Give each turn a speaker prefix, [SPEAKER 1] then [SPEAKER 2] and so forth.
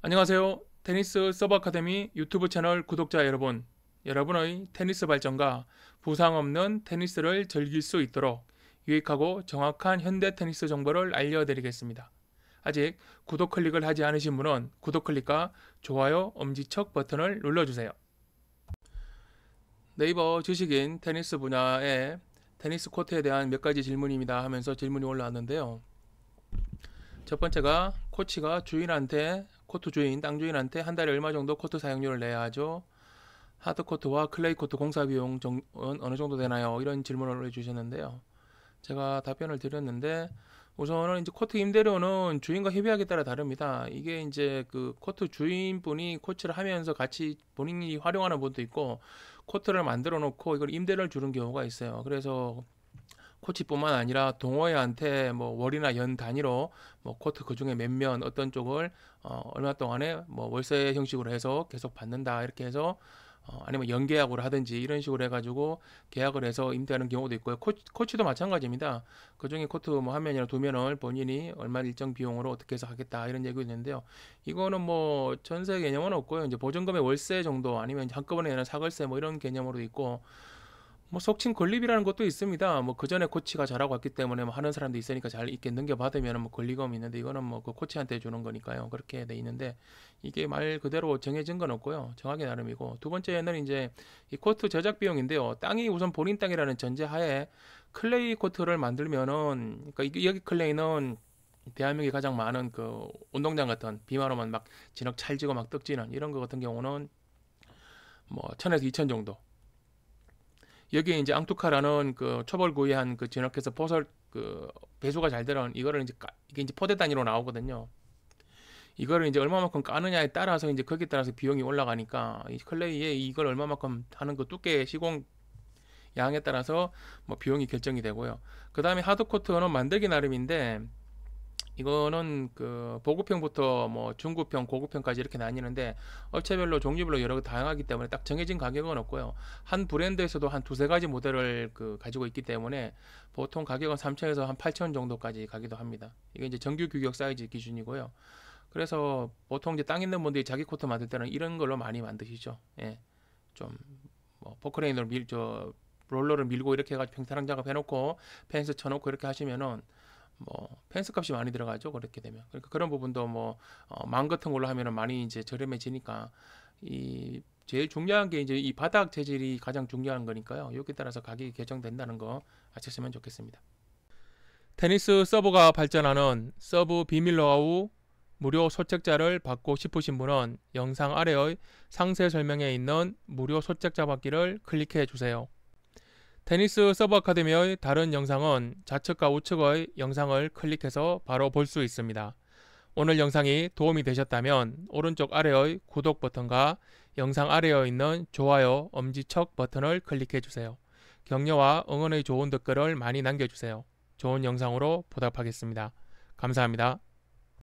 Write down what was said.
[SPEAKER 1] 안녕하세요. 테니스 서버 아카데미 유튜브 채널 구독자 여러분. 여러분의 테니스 발전과 부상 없는 테니스를 즐길 수 있도록 유익하고 정확한 현대 테니스 정보를 알려드리겠습니다. 아직 구독 클릭을 하지 않으신 분은 구독 클릭과 좋아요 엄지척 버튼을 눌러주세요. 네이버 주식인 테니스 분야에 테니스 코트에 대한 몇 가지 질문입니다 하면서 질문이 올라왔는데요. 첫 번째가 코치가 주인한테 코트 주인, 땅 주인한테 한 달에 얼마 정도 코트 사용료를 내야 하죠? 하드 코트와 클레이 코트 공사 비용 정, 어, 어느 정도 되나요? 이런 질문을 해주셨는데요 제가 답변을 드렸는데 우선은 이제 코트 임대료는 주인과 협의하기에 따라 다릅니다. 이게 이제 그 코트 주인분이 코치를 하면서 같이 본인이 활용하는 분도 있고 코트를 만들어 놓고 이걸 임대를 료 주는 경우가 있어요. 그래서 코치뿐만 아니라 동호회한테 뭐 월이나 연 단위로 뭐 코트 그 중에 몇 면 어떤 쪽을 어 얼마 동안에 뭐 월세 형식으로 해서 계속 받는다 이렇게 해서 어 아니면 연계약으로 하든지 이런 식으로 해가지고 계약을 해서 임대하는 경우도 있고요. 코치, 코치도 마찬가지입니다. 그 중에 코트 뭐 한 면이나 두 면을 본인이 얼마 일정 비용으로 어떻게 해서 하겠다 이런 얘기가 있는데요. 이거는 뭐 전세 개념은 없고요. 이제 보증금의 월세 정도 아니면 한꺼번에 내는 사글세뭐 이런 개념으로 있고. 뭐 속칭 건립이라는 것도 있습니다. 뭐 그 전에 코치가 잘하고 왔기 때문에 뭐 하는 사람도 있으니까 잘 있게 넘겨받으면 뭐 권리금 있는데 이거는 뭐 그 코치한테 주는 거니까요. 그렇게 돼 있는데 이게 말 그대로 정해진 건 없고요. 정하기 나름이고 두 번째는 이제 이 코트 제작 비용인데요. 땅이 우선 본인 땅이라는 전제하에 클레이 코트를 만들면은 그러니까 여기 클레이는 대한민국이 가장 많은 그 운동장 같은 비만 로만막 진흙 찰지고 막 떡지는 이런 거 같은 경우는 뭐 천에서 이천 정도 여기에 이제 앙투카라는 그 처벌 고의한 그 진압해서 포설 그 배수가 잘 되는 이거를 이제 까, 이게 이제 포대 단위로 나오거든요. 이거를 이제 얼마만큼 까느냐에 따라서 이제 거기에 따라서 비용이 올라가니까 이 클레이에 이걸 얼마만큼 하는 그 두께 시공 양에 따라서 뭐 비용이 결정이 되고요. 그 다음에 하드코트는 만들기 나름인데 이거는 그 보급형부터 뭐 중급형, 고급형까지 이렇게 나뉘는데 업체별로 종류별로 여러 다양하기 때문에 딱 정해진 가격은 없고요. 한 브랜드에서도 한 두세 가지 모델을 그 가지고 있기 때문에 보통 가격은 3천에서 한 8천 정도까지 가기도 합니다. 이게 이제 정규 규격 사이즈 기준이고요. 그래서 보통 이제 땅 있는 분들이 자기 코트 만들 때는 이런 걸로 많이 만드시죠. 예. 좀 뭐 포크레인으로 밀 저 롤러를 밀고 이렇게 해가지고 평타랑 작업 해놓고 펜스 쳐놓고 이렇게 하시면은 뭐 펜스 값이 많이 들어가죠 그렇게 되면 그러니까 그런 부분도 뭐망 어, 같은 걸로 하면은 많이 이제 저렴해지니까 이 제일 중요한 게 이제 이 바닥 재질이 가장 중요한 거니까요 여기에 따라서 가격이 결정된다는 거 아셨으면 좋겠습니다 테니스 서버가 발전하는 서브 비밀노하우 무료 소책자를 받고 싶으신 분은 영상 아래의 상세 설명에 있는 무료 소책자 받기를 클릭해 주세요. 테니스 서버 아카데미의 다른 영상은 좌측과 우측의 영상을 클릭해서 바로 볼 수 있습니다. 오늘 영상이 도움이 되셨다면 오른쪽 아래의 구독 버튼과 영상 아래에 있는 좋아요, 엄지척 버튼을 클릭해주세요. 격려와 응원의 좋은 댓글을 많이 남겨주세요. 좋은 영상으로 보답하겠습니다. 감사합니다.